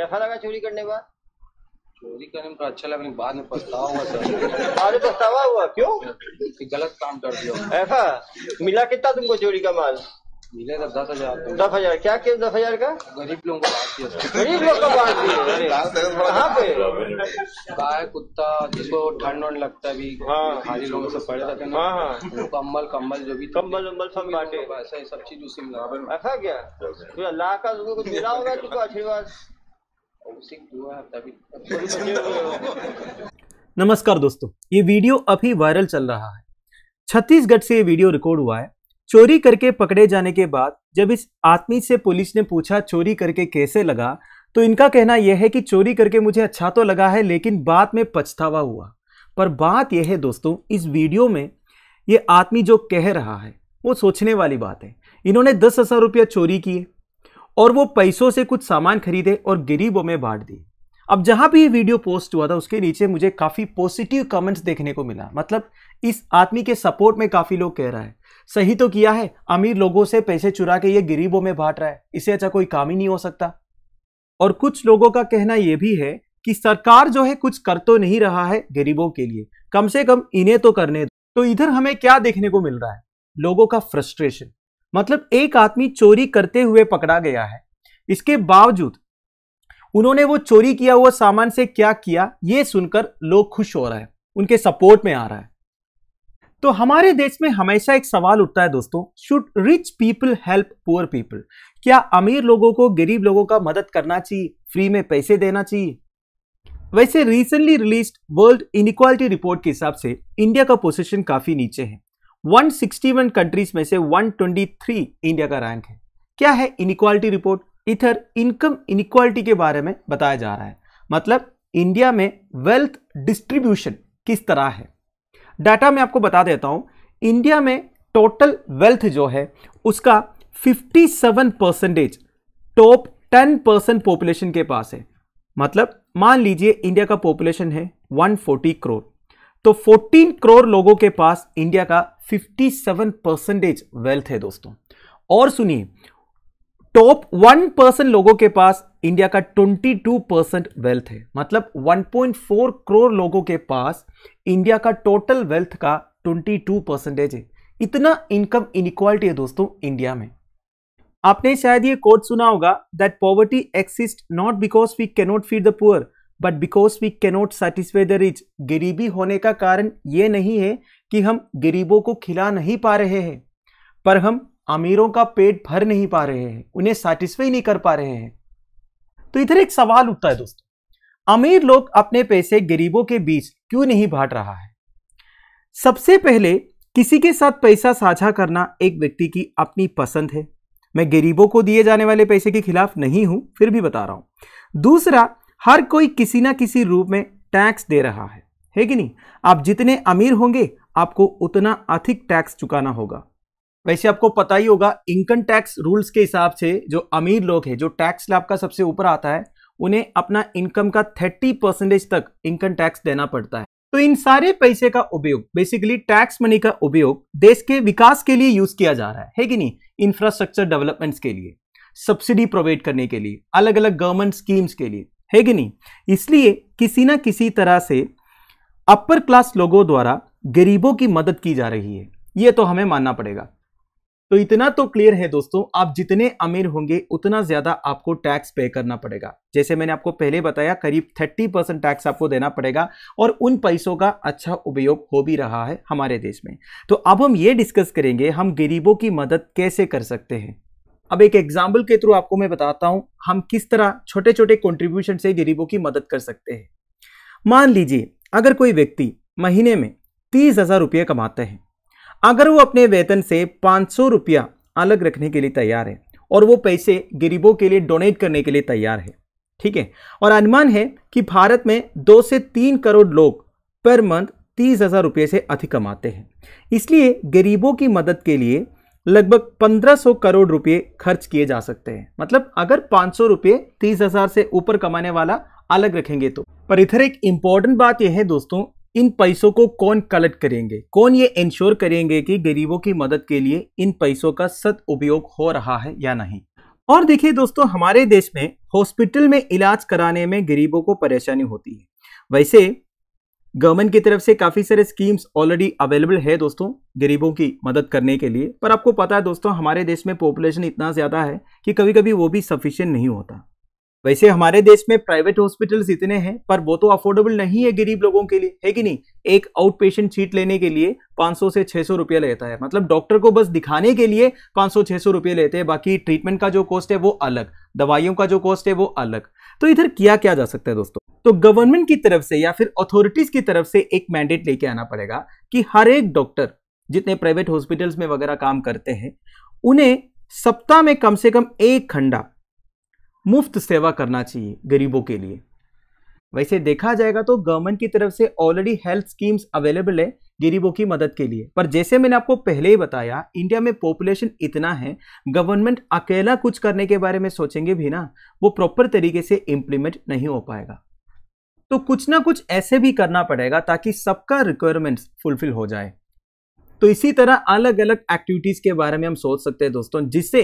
कैसा लगा चोरी करने बाद चोरी करने में तो अच्छा लगा बाद में पछतावा हुआ सर अरे पछतावा हुआ क्यों गलत काम कर दिया ऐसा मिला कितना तुमको चोरी का माल मिलेगा दस हजार दस हजार क्या केस दस हजार का गरीब लोगों को गरीब लोग का बात दिए कहाँ पे गाय कुत्ता जिसको ठंड वंड लगता भी हाँ। खाली लोगों से पड़े रहते हाँ हाँ कम्बल कम्बल जो भी कम्बल वम्बल सब बांटे ऐसा सब चीज उसी में ऐसा क्या अल्लाह का कुछ मिला होगा तुमको आशीर्वाद नमस्कार दोस्तों ये वीडियो अभी वायरल चल रहा है छत्तीसगढ़ से ये वीडियो रिकॉर्ड हुआ है चोरी करके पकड़े जाने के बाद जब इस आदमी से पुलिस ने पूछा चोरी करके कैसे लगा तो इनका कहना यह है कि चोरी करके मुझे अच्छा तो लगा है लेकिन बाद में पछतावा हुआ पर बात यह है दोस्तों इस वीडियो में ये आदमी जो कह रहा है वो सोचने वाली बात है इन्होंने दस हज़ार रुपया चोरी किए और वो पैसों से कुछ सामान खरीदे और गरीबों में बांट दिए अब जहां भी ये वीडियो पोस्ट हुआ था उसके नीचे मुझे काफ़ी पॉजिटिव कमेंट्स देखने को मिला मतलब इस आदमी के सपोर्ट में काफ़ी लोग कह रहा है सही तो किया है अमीर लोगों से पैसे चुरा के ये गरीबों में बांट रहा है इससे अच्छा कोई काम ही नहीं हो सकता और कुछ लोगों का कहना यह भी है कि सरकार जो है कुछ कर तो नहीं रहा है गरीबों के लिए कम से कम इन्हें तो करने दो तो इधर हमें क्या देखने को मिल रहा है लोगों का फ्रस्ट्रेशन मतलब एक आदमी चोरी करते हुए पकड़ा गया है इसके बावजूद उन्होंने वो चोरी किया हुआ सामान से क्या किया ये सुनकर लोग खुश हो रहे हैं उनके सपोर्ट में आ रहा है तो हमारे देश में हमेशा एक सवाल उठता है दोस्तों should rich people help poor people क्या अमीर लोगों को गरीब लोगों का मदद करना चाहिए फ्री में पैसे देना चाहिए वैसे recently release world inequality report के हिसाब से इंडिया का पोजीशन काफी नीचे है 161 कंट्रीज में से 123 इंडिया का रैंक है क्या है इनिक्वालिटी रिपोर्ट इधर इनकम इनिक्वालिटी के बारे में बताया जा रहा है मतलब इंडिया में वेल्थ डिस्ट्रीब्यूशन किस तरह है डाटा मैं आपको बता देता हूं इंडिया में टोटल वेल्थ जो है उसका 57 परसेंटेज टॉप 10 परसेंट पॉपुलेशन के पास है मतलब मान लीजिए इंडिया का पॉपुलेशन है 140 करोड़ तो 14 करोड़ लोगों के पास इंडिया का 57 परसेंटेज वेल्थ है दोस्तों और सुनिए टॉप वन परसेंट लोगों के पास इंडिया का 22 परसेंट वेल्थ है मतलब 1.4 करोड़ लोगों के पास इंडिया का टोटल वेल्थ का 22 परसेंटेज है इतना इनकम इनक्वालिटी है दोस्तों इंडिया में आपने शायद ये कोट सुना होगा that poverty exist not because we cannot feed the poor but because we cannot satisfy the rich गरीबी होने का कारण ये नहीं है कि हम गरीबों को खिला नहीं पा रहे हैं पर हम अमीरों का पेट भर नहीं पा रहे हैं उन्हें सेटिस्फाई नहीं कर पा रहे हैं तो इधर एक सवाल उठता है दोस्तों अमीर लोग अपने पैसे गरीबों के बीच क्यों नहीं बांट रहा है सबसे पहले किसी के साथ पैसा साझा करना एक व्यक्ति की अपनी पसंद है मैं गरीबों को दिए जाने वाले पैसे के खिलाफ नहीं हूं फिर भी बता रहा हूं दूसरा हर कोई किसी ना किसी रूप में टैक्स दे रहा है है कि नहीं आप जितने अमीर होंगे आपको उतना अधिक टैक्स चुकाना होगा वैसे आपको पता ही होगा इनकम टैक्स रूल्स के हिसाब से जो अमीर लोग हैं जो टैक्स स्लैब का सबसे ऊपर आता है उन्हें अपना इनकम का 30 परसेंटेज तक इनकम टैक्स देना पड़ता है तो इन सारे पैसे का उपयोग बेसिकली टैक्स मनी का उपयोग देश के विकास के लिए यूज किया जा रहा है, है कि नहीं इंफ्रास्ट्रक्चर डेवलपमेंट्स के लिए सब्सिडी प्रोवाइड करने के लिए अलग अलग गवर्नमेंट स्कीम्स के लिए है कि नहीं इसलिए किसी ना किसी तरह से अपर क्लास लोगों द्वारा गरीबों की मदद की जा रही है यह तो हमें मानना पड़ेगा तो इतना तो क्लियर है दोस्तों आप जितने अमीर होंगे उतना ज्यादा आपको टैक्स पे करना पड़ेगा जैसे मैंने आपको पहले बताया करीब 30 परसेंट टैक्स आपको देना पड़ेगा और उन पैसों का अच्छा उपयोग हो भी रहा है हमारे देश में तो अब हम ये डिस्कस करेंगे हम गरीबों की मदद कैसे कर सकते हैं अब एक एग्जाम्पल के थ्रू आपको मैं बताता हूँ हम किस तरह छोटे छोटे कॉन्ट्रीब्यूशन से गरीबों की मदद कर सकते हैं मान लीजिए अगर कोई व्यक्ति महीने में तीस हज़ार रुपये कमाते हैं अगर वो अपने वेतन से पाँच सौ रुपया अलग रखने के लिए तैयार है और वो पैसे गरीबों के लिए डोनेट करने के लिए तैयार है ठीक है और अनुमान है कि भारत में दो से तीन करोड़ लोग पर मंथ तीस हज़ार रुपये से अधिक कमाते हैं इसलिए गरीबों की मदद के लिए लगभग 1500 करोड़ रुपए खर्च किए जा सकते हैं मतलब अगर 500 तीस हज़ार से ऊपर कमाने वाला अलग रखेंगे तो पर इधर एक इंपॉर्टेंट बात यह है दोस्तों इन पैसों को कौन कलेक्ट करेंगे कौन ये इंश्योर करेंगे कि गरीबों की मदद के लिए इन पैसों का सद उपयोग हो रहा है या नहीं और देखिए दोस्तों हमारे देश में हॉस्पिटल में इलाज कराने में गरीबों को परेशानी होती है वैसे गवर्नमेंट की तरफ से काफ़ी सारे स्कीम्स ऑलरेडी अवेलेबल है दोस्तों गरीबों की मदद करने के लिए पर आपको पता है दोस्तों हमारे देश में पॉपुलेशन इतना ज़्यादा है कि कभी कभी वो भी सफिशियंट नहीं होता वैसे हमारे देश में प्राइवेट हॉस्पिटल्स इतने हैं पर वो तो अफोर्डेबल नहीं है गरीब लोगों के लिए है कि नहीं एक आउट पेशेंट सीट लेने के लिए 500 से 600 रुपया लेता है मतलब डॉक्टर को बस दिखाने के लिए 500-600 रुपये लेते हैं बाकी ट्रीटमेंट का जो कॉस्ट है वो अलग दवाइयों का जो कॉस्ट है वो अलग तो इधर किया क्या जा सकता है दोस्तों तो गवर्नमेंट की तरफ से या फिर अथॉरिटीज की तरफ से एक मैंडेट लेके आना पड़ेगा कि हर एक डॉक्टर जितने प्राइवेट हॉस्पिटल्स में वगैरह काम करते हैं उन्हें सप्ताह में कम से कम एक घंटा मुफ्त सेवा करना चाहिए गरीबों के लिए वैसे देखा जाएगा तो गवर्नमेंट की तरफ से ऑलरेडी हेल्थ स्कीम्स अवेलेबल है गरीबों की मदद के लिए पर जैसे मैंने आपको पहले ही बताया इंडिया में पॉपुलेशन इतना है गवर्नमेंट अकेला कुछ करने के बारे में सोचेंगे भी ना वो प्रॉपर तरीके से इम्प्लीमेंट नहीं हो पाएगा तो कुछ ना कुछ ऐसे भी करना पड़ेगा ताकि सबका रिक्वायरमेंट्स फुलफिल हो जाए तो इसी तरह अलग अलग एक्टिविटीज़ के बारे में हम सोच सकते हैं दोस्तों जिससे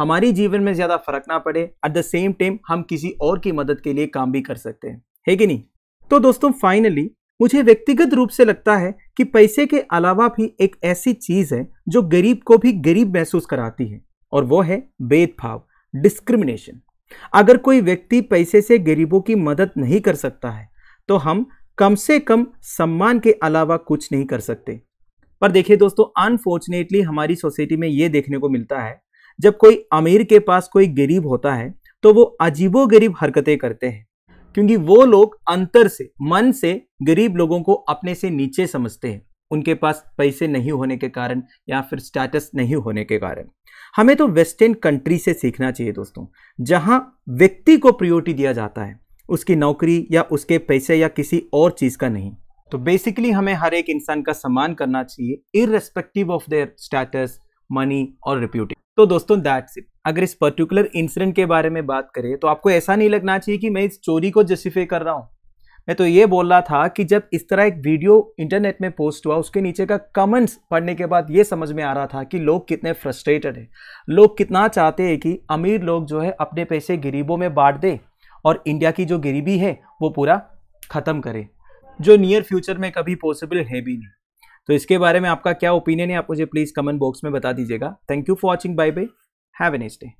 हमारी जीवन में ज़्यादा फर्क ना पड़े एट द सेम टाइम हम किसी और की मदद के लिए काम भी कर सकते हैं है कि नहीं तो दोस्तों फाइनली मुझे व्यक्तिगत रूप से लगता है कि पैसे के अलावा भी एक ऐसी चीज़ है जो गरीब को भी गरीब महसूस कराती है और वो है भेदभाव डिस्क्रिमिनेशन अगर कोई व्यक्ति पैसे से गरीबों की मदद नहीं कर सकता है तो हम कम से कम सम्मान के अलावा कुछ नहीं कर सकते पर देखिए दोस्तों अनफॉर्चुनेटली हमारी सोसाइटी में ये देखने को मिलता है जब कोई अमीर के पास कोई गरीब होता है तो वो अजीबो गरीब हरकतें करते हैं क्योंकि वो लोग अंतर से मन से गरीब लोगों को अपने से नीचे समझते हैं उनके पास पैसे नहीं होने के कारण या फिर स्टेटस नहीं होने के कारण हमें तो वेस्टर्न कंट्री से सीखना चाहिए दोस्तों जहाँ व्यक्ति को प्रियोरिटी दिया जाता है उसकी नौकरी या उसके पैसे या किसी और चीज़ का नहीं तो बेसिकली हमें हर एक इंसान का सम्मान करना चाहिए irrespective of their status money और रिप्यूटी तो दोस्तों दैट्स इट अगर इस पर्टिकुलर इंसिडेंट के बारे में बात करें तो आपको ऐसा नहीं लगना चाहिए कि मैं इस चोरी को जस्टिफाई कर रहा हूँ मैं तो ये बोल रहा था कि जब इस तरह एक वीडियो इंटरनेट में पोस्ट हुआ उसके नीचे का कमेंट्स पढ़ने के बाद ये समझ में आ रहा था कि लोग कितने फ्रस्ट्रेटेड हैं लोग कितना चाहते हैं कि अमीर लोग जो है अपने पैसे गरीबों में बांट दें और इंडिया की जो गरीबी है वो पूरा ख़त्म करें जो नियर फ्यूचर में कभी पॉसिबल है भी नहीं तो इसके बारे में आपका क्या ओपिनियन है आप मुझे प्लीज़ कमेंट बॉक्स में बता दीजिएगा thank you for watching bye bye have a next day